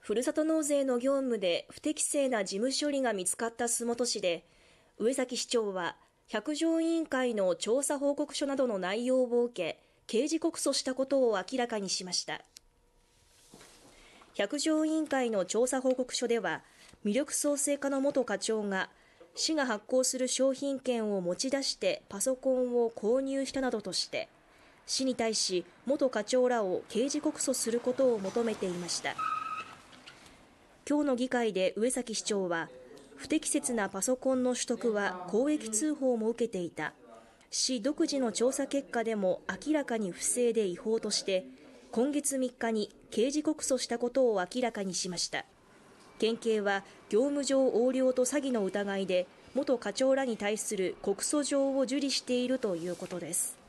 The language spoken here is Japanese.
ふるさと納税の業務で不適正な事務処理が見つかった洲本市で上崎市長は百条委員会の調査報告書などの内容を受け刑事告訴したことを明らかにしました百条委員会の調査報告書では魅力創生課の元課長が市が発行する商品券を持ち出してパソコンを購入したなどとして市に対し元課長らを刑事告訴することを求めていました。今日の議会で上崎市長は不適切なパソコンの取得は公益通報も受けていた市独自の調査結果でも明らかに不正で違法として今月3日に刑事告訴したことを明らかにしました県警は業務上横領と詐欺の疑いで元課長らに対する告訴状を受理しているということです